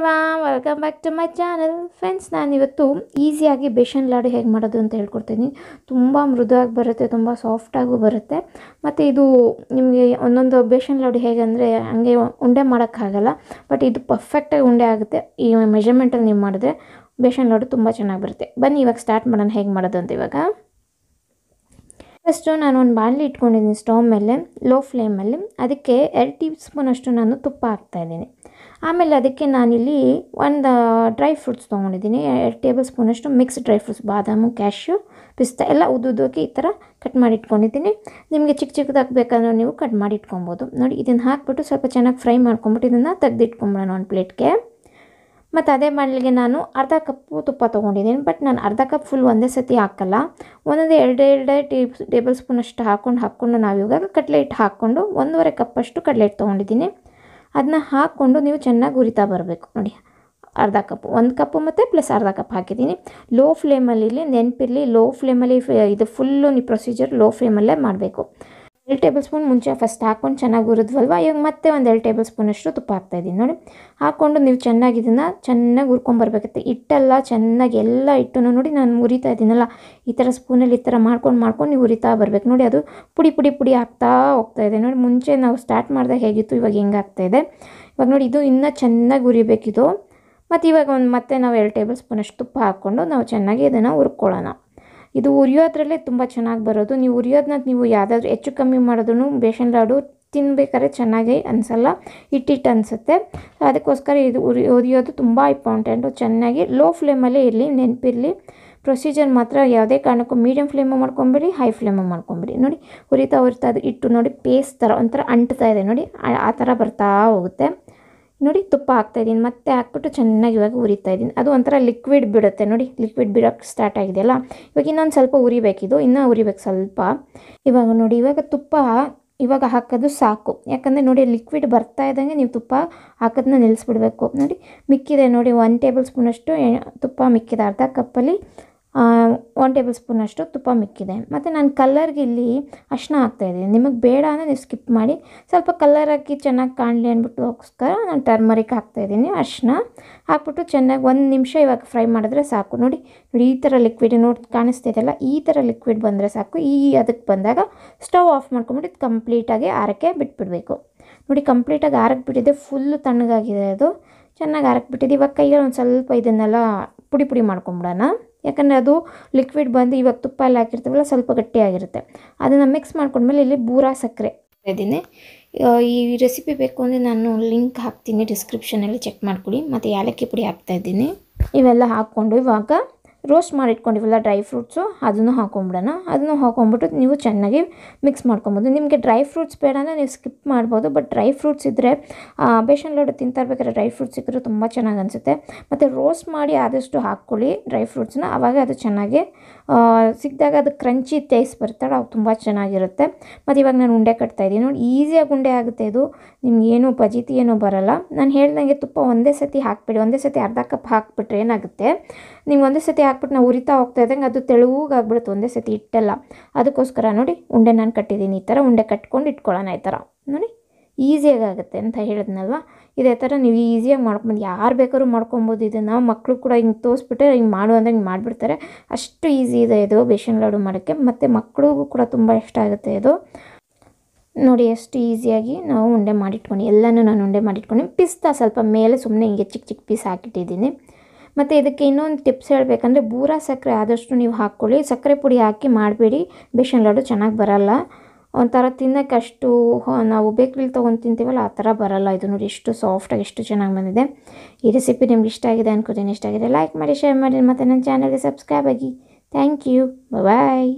ಎವ್ರಿವಾಮ್ welcome back to my channel friends ಇವತ್ತು ಈಸಿಯಾಗಿ basin laddu ಹೇಗೆ ಮಾಡೋದು ಅಂತ ಹೇಳ್ಕೊಡ್ತೀನಿ ತುಂಬ ಮೃದುವಾಗಿ ಬರುತ್ತೆ ತುಂಬ ಸಾಫ್ಟಾಗೂ ಬರುತ್ತೆ ಮತ್ತು ಇದು ನಿಮಗೆ ಒಂದೊಂದು ಬೇಷನ್ ಲಾಡು ಹೇಗೆ ಅಂದರೆ ಹಂಗೆ ಉಂಡೆ ಮಾಡೋಕ್ಕಾಗಲ್ಲ ಬಟ್ ಇದು ಪರ್ಫೆಕ್ಟಾಗಿ ಉಂಡೆ ಆಗುತ್ತೆ ಈ ಮೆಷರ್ಮೆಂಟಲ್ಲಿ ನೀವು ಮಾಡಿದ್ರೆ ಬೇಷನ್ ಲಾಡು ತುಂಬ ಚೆನ್ನಾಗಿ ಬರುತ್ತೆ ಬನ್ನಿ ಇವಾಗ ಸ್ಟಾರ್ಟ್ ಮಾಡೋಣ ಹೇಗೆ ಮಾಡೋದು ಅಂತ ಇವಾಗ ಫಸ್ಟು ನಾನು ಒಂದು ಬಾಣಲಿ ಇಟ್ಕೊಂಡಿದ್ದೀನಿ ಸ್ಟವ್ ಮೇಲೆ ಲೋ ಫ್ಲೇಮಲ್ಲಿ ಅದಕ್ಕೆ ಎರಡು ಟೀ ಸ್ಪೂನಷ್ಟು ನಾನು ತುಪ್ಪ ಹಾಕ್ತಾಯಿದ್ದೀನಿ ಆಮೇಲೆ ಅದಕ್ಕೆ ನಾನಿಲ್ಲಿ ಒಂದು ಡ್ರೈ ಫ್ರೂಟ್ಸ್ ತೊಗೊಂಡಿದ್ದೀನಿ ಎರಡು ಟೇಬಲ್ ಸ್ಪೂನಷ್ಟು ಮಿಕ್ಸ್ ಡ್ರೈ ಫ್ರೂಟ್ಸ್ ಬಾದಾಮು ಕ್ಯಾಶು ಪಿಸ್ತಾ ಎಲ್ಲ ಉದ್ದೋಗಿ ಈ ಥರ ಕಟ್ ಮಾಡಿ ಇಟ್ಕೊಂಡಿದ್ದೀನಿ ನಿಮಗೆ ಚಿಕ್ಕ ಚಿಕ್ಕದಾಗಿ ಬೇಕಂದ್ರೆ ನೀವು ಕಟ್ ಮಾಡಿ ಇಟ್ಕೊಬೋದು ನೋಡಿ ಇದನ್ನು ಹಾಕಿಬಿಟ್ಟು ಸ್ವಲ್ಪ ಚೆನ್ನಾಗಿ ಫ್ರೈ ಮಾಡ್ಕೊಂಬಿಟ್ಟು ಇದನ್ನು ತೆಗೆದಿಟ್ಕೊಂಬಿಡೋಣ ಒಂದು ಪ್ಲೇಟ್ಗೆ ಮತ್ತು ಅದೇ ಮಾಡಲಿಗೆ ನಾನು ಅರ್ಧ ಕಪ್ಪು ತುಪ್ಪ ತೊಗೊಂಡಿದ್ದೀನಿ ಬಟ್ ನಾನು ಅರ್ಧ ಕಪ್ ಫುಲ್ ಒಂದೇ ಸತಿ ಹಾಕಲ್ಲ ಒಂದೊಂದು ಎರಡು ಎರಡು ಟೇಬ್ ಟೇಬಲ್ ಸ್ಪೂನ್ ಅಷ್ಟು ಹಾಕ್ಕೊಂಡು ಹಾಕ್ಕೊಂಡು ನಾವು ಇವಾಗ ಕಟ್ಲೆಟ್ ಹಾಕ್ಕೊಂಡು ಒಂದೂವರೆ ಕಪ್ಪಷ್ಟು ಹಿಟ್ಟು ತೊಗೊಂಡಿದ್ದೀನಿ ಅದನ್ನ ಹಾಕ್ಕೊಂಡು ನೀವು ಚೆನ್ನಾಗಿ ಹುರಿತಾ ಬರಬೇಕು ನೋಡಿ ಅರ್ಧ ಕಪ್ಪು ಒಂದು ಕಪ್ಪು ಮತ್ತು ಪ್ಲಸ್ ಅರ್ಧ ಕಪ್ ಹಾಕಿದ್ದೀನಿ ಲೋ ಫ್ಲೇಮಲ್ಲಿ ನೆನಪಿರಲಿ ಲೋ ಫ್ಲೇಮಲ್ಲಿ ಇದು ಫುಲ್ಲು ನೀವು ಪ್ರೊಸೀಜರ್ ಲೋ ಫ್ಲೇಮಲ್ಲೇ ಮಾಡಬೇಕು ಎರಡು ಟೇಬಲ್ ಸ್ಪೂನ್ ಮುಂಚೆ ಫಸ್ಟ್ ಹಾಕ್ಕೊಂಡು ಚೆನ್ನಾಗಿ ಹುರಿದ್ವಲ್ವ ಇವಾಗ ಮತ್ತೆ ಒಂದು ಎರಡು ಟೇಬಲ್ ಸ್ಪೂನಷ್ಟು ತುಪ್ಪ ಹಾಕ್ತಾಯಿದ್ದೀನಿ ನೋಡಿ ಹಾಕ್ಕೊಂಡು ನೀವು ಚೆನ್ನಾಗಿ ಇದನ್ನು ಚೆನ್ನಾಗಿ ಹುರ್ಕೊಂಬರ್ಬೇಕತ್ತೆ ಹಿಟ್ಟೆಲ್ಲ ಚೆನ್ನಾಗಿ ಎಲ್ಲ ಹಿಟ್ಟನ್ನು ನೋಡಿ ನಾನು ಮುರಿತಾ ಇದ್ದೀನಲ್ಲ ಈ ಥರ ಸ್ಪೂನಲ್ಲಿ ಈ ಥರ ಮಾಡ್ಕೊಂಡು ಮಾಡ್ಕೊಂಡು ನೀವು ಉರಿತಾ ಬರಬೇಕು ನೋಡಿ ಅದು ಪುಡಿ ಪುಡಿ ಪುಡಿ ಹಾಕ್ತಾ ಹೋಗ್ತಾ ಇದೆ ನೋಡಿ ಮುಂಚೆ ನಾವು ಸ್ಟಾರ್ಟ್ ಮಾಡಿದಾಗ ಹೇಗಿತ್ತು ಇವಾಗ ಹೆಂಗೆ ಆಗ್ತಾಯಿದೆ ಇವಾಗ ನೋಡಿ ಇದು ಇನ್ನೂ ಚೆನ್ನಾಗಿ ಉರಿಬೇಕಿದು ಮತ್ತು ಇವಾಗ ಒಂದು ಮತ್ತೆ ನಾವು ಎರಡು ಟೇಬಲ್ ಸ್ಪೂನಷ್ಟು ತುಪ್ಪ ಹಾಕ್ಕೊಂಡು ನಾವು ಚೆನ್ನಾಗಿ ಇದನ್ನು ಹುರ್ಕೊಳ್ಳೋಣ ಇದು ಉರಿಯೋದ್ರಲ್ಲೇ ತುಂಬ ಚೆನ್ನಾಗಿ ಬರೋದು ನೀವು ಉರಿಯೋದನ್ನ ನೀವು ಯಾವುದಾದ್ರೂ ಹೆಚ್ಚು ಕಮ್ಮಿ ಮಾಡೋದನ್ನು ಬೇಷನ್ ಲಾಡು ತಿನ್ಬೇಕಾದ್ರೆ ಚೆನ್ನಾಗಿ ಅನಿಸಲ್ಲ ಇಟ್ಟಿಟ್ಟು ಅನಿಸುತ್ತೆ ಅದಕ್ಕೋಸ್ಕರ ಇದು ಉರಿ ಉರಿಯೋದು ತುಂಬ ಇಂಪಾರ್ಟೆಂಟು ಚೆನ್ನಾಗಿ ಲೋ ಫ್ಲೇಮಲ್ಲೇ ಇರಲಿ ನೆನಪಿರಲಿ ಪ್ರೊಸೀಜರ್ ಮಾತ್ರ ಯಾವುದೇ ಕಾರಣಕ್ಕೂ ಮೀಡಿಯಮ್ ಫ್ಲೇಮು ಮಾಡ್ಕೊಂಬಿಡಿ ಹೈ ಫ್ಲೇಮು ಮಾಡ್ಕೊಂಬಿಡಿ ನೋಡಿ ಹುರಿತಾ ಉರಿತಾ ಅದು ಇಟ್ಟು ನೋಡಿ ಪೇಸ್ಟ್ ಥರ ಒಂಥರ ಅಂಟ್ತಾ ಇದೆ ನೋಡಿ ಆ ಥರ ಬರ್ತಾ ಹೋಗುತ್ತೆ ನೋಡಿ ತುಪ್ಪ ಹಾಕ್ತಾಯಿದ್ದೀನಿ ಮತ್ತೆ ಹಾಕ್ಬಿಟ್ಟು ಚೆನ್ನಾಗಿ ಇವಾಗ ಉರಿತಾ ಇದ್ದೀನಿ ಅದು ಒಂಥರ ಲಿಕ್ವಿಡ್ ಬಿಡುತ್ತೆ ನೋಡಿ ಲಿಕ್ವಿಡ್ ಬಿಡೋಕ್ಕೆ ಸ್ಟಾರ್ಟ್ ಆಗಿದೆಯಲ್ಲ ಇವಾಗ ಇನ್ನೊಂದು ಸ್ವಲ್ಪ ಉರಿಬೇಕಿದು ಇನ್ನೂ ಉರಿಬೇಕು ಸ್ವಲ್ಪ ಇವಾಗ ನೋಡಿ ಇವಾಗ ತುಪ್ಪ ಇವಾಗ ಹಾಕೋದು ಸಾಕು ಯಾಕಂದರೆ ನೋಡಿ ಲಿಕ್ವಿಡ್ ಬರ್ತಾ ಇದ್ದಂಗೆ ನೀವು ತುಪ್ಪ ಹಾಕೋದನ್ನ ನಿಲ್ಲಿಸ್ಬಿಡ್ಬೇಕು ನೋಡಿ ಮಿಕ್ಕಿದೆ ನೋಡಿ ಒನ್ ಟೇಬಲ್ ಸ್ಪೂನಷ್ಟು ತುಪ್ಪ ಮಿಕ್ಕಿದೆ ಅರ್ಧ ಕಪ್ಪಲ್ಲಿ ಒನ್ ಟೇಬಲ್ ಸ್ಪೂನಷ್ಟು ತುಪ್ಪ ಮಿಕ್ಕಿದೆ ಮತ್ತು ನಾನು ಕಲ್ಲರ್ಗೆ ಇಲ್ಲಿ ಅಶ್ನ ಹಾಕ್ತಾಯಿದ್ದೀನಿ ನಿಮಗೆ ಬೇಡ ಅಂದರೆ ನೀವು ಸ್ಕಿಪ್ ಮಾಡಿ ಸ್ವಲ್ಪ ಕಲ್ಲರ್ ಹಾಕಿ ಚೆನ್ನಾಗಿ ಕಾಣಲಿ ಹೋಗೋಸ್ಕರ ನಾನು ಟರ್ಮರಿಕ್ ಹಾಕ್ತಾಯಿದ್ದೀನಿ ಅಶ್ನ ಹಾಕ್ಬಿಟ್ಟು ಚೆನ್ನಾಗಿ ಒಂದು ನಿಮಿಷ ಇವಾಗ ಫ್ರೈ ಮಾಡಿದ್ರೆ ಸಾಕು ನೋಡಿ ನೋಡಿ ಈ ಥರ ಲಿಕ್ವಿಡ್ ನೋಡಿ ಕಾಣಿಸ್ತಿದೆಯಲ್ಲ ಈ ಥರ ಲಿಕ್ವಿಡ್ ಬಂದರೆ ಸಾಕು ಈ ಅದಕ್ಕೆ ಬಂದಾಗ ಸ್ಟವ್ ಆಫ್ ಮಾಡ್ಕೊಂಬಿಟ್ಟು ಇದು ಕಂಪ್ಲೀಟಾಗಿ ಆರಕ್ಕೆ ಬಿಟ್ಬಿಡಬೇಕು ನೋಡಿ ಕಂಪ್ಲೀಟಾಗಿ ಆರಕ್ಕೆ ಬಿಟ್ಟಿದೆ ಫುಲ್ಲು ತಣ್ಣಗಾಗಿದೆ ಅದು ಚೆನ್ನಾಗಿ ಆರಕ್ಕೆ ಬಿಟ್ಟಿದೆ ಇವಾಗ ಕೈಯಲ್ಲಿ ಒಂದು ಸ್ವಲ್ಪ ಇದನ್ನೆಲ್ಲ ಪುಡಿ ಪುಡಿ ಮಾಡ್ಕೊಂಬಿಡೋಣ ಯಾಕಂದರೆ ಅದು ಲಿಕ್ವಿಡ್ ಬಂದು ಇವಾಗ ತುಪ್ಪ ಎಲ್ಲ ಹಾಕಿರ್ತೀವಲ್ಲ ಸ್ವಲ್ಪ ಗಟ್ಟಿಯಾಗಿರುತ್ತೆ ಅದನ್ನು ಮಿಕ್ಸ್ ಮಾಡ್ಕೊಂಡ್ಮೇಲೆ ಇಲ್ಲಿ ಬೂರಾ ಸಕ್ಕರೆ ಇದ್ದೀನಿ ಈ ರೆಸಿಪಿ ಬೇಕು ಅಂದರೆ ನಾನು ಲಿಂಕ್ ಹಾಕ್ತೀನಿ ಡಿಸ್ಕ್ರಿಪ್ಷನಲ್ಲಿ ಚೆಕ್ ಮಾಡ್ಕೊಳ್ಳಿ ಮತ್ತು ಯಾಲಕ್ಕಿ ಪುಡಿ ಹಾಕ್ತಾಯಿದ್ದೀನಿ ಇವೆಲ್ಲ ಹಾಕ್ಕೊಂಡು ಇವಾಗ ರೋಸ್ಟ್ ಮಾಡಿಟ್ಕೊಂಡಿವಲ್ಲ ಡ್ರೈ ಫ್ರೂಟ್ಸು ಅದನ್ನು ಹಾಕೊಂಬಿಡೋಣ ಅದನ್ನು ಹಾಕೊಂಬಿಟ್ಟು ನೀವು ಚೆನ್ನಾಗಿ ಮಿಕ್ಸ್ ಮಾಡ್ಕೊಬೋದು ನಿಮಗೆ ಡ್ರೈ ಫ್ರೂಟ್ಸ್ ಬೇಡ ನೀವು ಸ್ಕಿಪ್ ಮಾಡ್ಬೋದು ಬಟ್ ಡ್ರೈ ಫ್ರೂಟ್ಸ್ ಇದ್ದರೆ ಬೇಷನ್ ಲೋಡು ತಿಂತಾ ಇರ್ಬೇಕಾದ್ರೆ ಡ್ರೈ ಫ್ರೂಟ್ಸ್ ಸಿಕ್ಕರೆ ತುಂಬ ಚೆನ್ನಾಗಿ ಅನಿಸುತ್ತೆ ಮತ್ತು ರೋಸ್ಟ್ ಮಾಡಿ ಆದಷ್ಟು ಹಾಕ್ಕೊಳ್ಳಿ ಡ್ರೈ ಫ್ರೂಟ್ಸ್ನ ಆವಾಗ ಅದು ಚೆನ್ನಾಗಿ ಸಿಕ್ಕಿದಾಗ ಅದು ಕ್ರಂಚಿ ಟೇಸ್ಟ್ ಬರ್ತಾಳೆ ಅವು ತುಂಬ ಚೆನ್ನಾಗಿರುತ್ತೆ ಮತ್ತು ಇವಾಗ ನಾನು ಉಂಡೆ ಕಟ್ತಾ ಇದ್ದೀನಿ ನೋಡಿ ಈಸಿಯಾಗಿ ಉಂಡೆ ಆಗುತ್ತೆ ಇದು ನಿಮ್ಗೇನು ಪಜೀತಿ ಏನೂ ಬರಲ್ಲ ನಾನು ಹೇಳ್ದಂಗೆ ತುಪ್ಪ ಒಂದೇ ಸತಿ ಹಾಕಿಬಿಡಿ ಒಂದೇ ಸತಿ ಅರ್ಧ ಕಪ್ ಹಾಕ್ಬಿಟ್ರೆ ಏನಾಗುತ್ತೆ ನಿಮ್ಗೆ ಒಂದೇ ಸತಿ ಹಾಕ್ಬಿಟ್ಟು ನಾವು ಉರಿತಾ ಹೋಗ್ತಾ ಇದ್ದಂಗೆ ಅದು ತೆಳುವಾಗ್ಬಿಡುತ್ತೆ ಒಂದೇ ಸತಿ ಇಟ್ಟಲ್ಲ ಅದಕ್ಕೋಸ್ಕರ ನೋಡಿ ಉಂಡೆ ನಾನು ಕಟ್ಟಿದ್ದೀನಿ ಈ ಥರ ಉಂಡೆ ಕಟ್ಕೊಂಡು ಇಟ್ಕೊಳ್ಳೋಣ ಈ ಥರ ನೋಡಿ ಈಸಿಯಾಗುತ್ತೆ ಆಗುತ್ತೆ ಅಂತ ಹೇಳಿದ್ನಲ್ವ ಇದೇ ಥರ ನೀವು ಈಸಿಯಾಗಿ ಮಾಡ್ಕೊಬೋದು ಯಾರು ಬೇಕಾದ್ರೂ ಮಾಡ್ಕೊಬೋದು ಇದನ್ನು ಮಕ್ಕಳು ಕೂಡ ಹಿಂಗೆ ತೋರಿಸ್ಬಿಟ್ಟರೆ ಹಿಂಗೆ ಮಾಡು ಅಂದರೆ ಹಿಂಗೆ ಮಾಡಿಬಿಡ್ತಾರೆ ಅಷ್ಟು ಈಸಿ ಇದೆ ಇದು ಬೇಸನ್ ಲಾಡು ಮಾಡೋಕ್ಕೆ ಮತ್ತು ಮಕ್ಕಳಿಗೂ ಕೂಡ ತುಂಬ ಇಷ್ಟ ಆಗುತ್ತೆ ಇದು ನೋಡಿ ಎಷ್ಟು ಈಸಿಯಾಗಿ ನಾವು ಉಂಡೆ ಮಾಡಿಟ್ಕೊಂಡು ಎಲ್ಲನೂ ನಾನು ಉಂಡೆ ಮಾಡಿಟ್ಕೊಂಡು ಪಿಸ್ತಾ ಸ್ವಲ್ಪ ಮೇಲೆ ಸುಮ್ಮನೆ ಹಿಂಗೆ ಚಿಕ್ಕ ಚಿಕ್ಕ ಪೀಸ್ ಹಾಕಿಟ್ಟಿದ್ದೀನಿ ಮತ್ತು ಇದಕ್ಕೆ ಇನ್ನೊಂದು ಟಿಪ್ಸ್ ಹೇಳಬೇಕಂದ್ರೆ ಬೂರ ಸಕ್ಕರೆ ಆದಷ್ಟು ನೀವು ಹಾಕ್ಕೊಳ್ಳಿ ಸಕ್ಕರೆ ಪುಡಿ ಹಾಕಿ ಮಾಡಬೇಡಿ ಬೇಸನ್ ಲಾಡು ಚೆನ್ನಾಗಿ ಬರಲ್ಲ ಒಂಥರ ಅಷ್ಟು ನಾವು ಬೇಕ್ರಿಲಿ ತೊಗೊಂಡು ತಿಂತೀವಲ್ಲ ಆ ಥರ ಬರಲ್ಲ ಇದು ನೋಡಿ ಎಷ್ಟು ಸಾಫ್ಟಾಗಿ ಎಷ್ಟು ಚೆನ್ನಾಗಿ ಬಂದಿದೆ ಈ ರೆಸಿಪಿ ನಿಮ್ಗೆ ಇಷ್ಟ ಆಗಿದೆ ಅನ್ಕೋತೀನಿ ಇಷ್ಟ ಆಗಿದೆ ಲೈಕ್ ಮಾಡಿ ಶೇರ್ ಮಾಡಿ ಮತ್ತು ನನ್ನ ಚಾನಲ್ಗೆ ಸಬ್ಸ್ಕ್ರೈಬ್ ಆಗಿ ಥ್ಯಾಂಕ್ ಯು ಬಾಯ್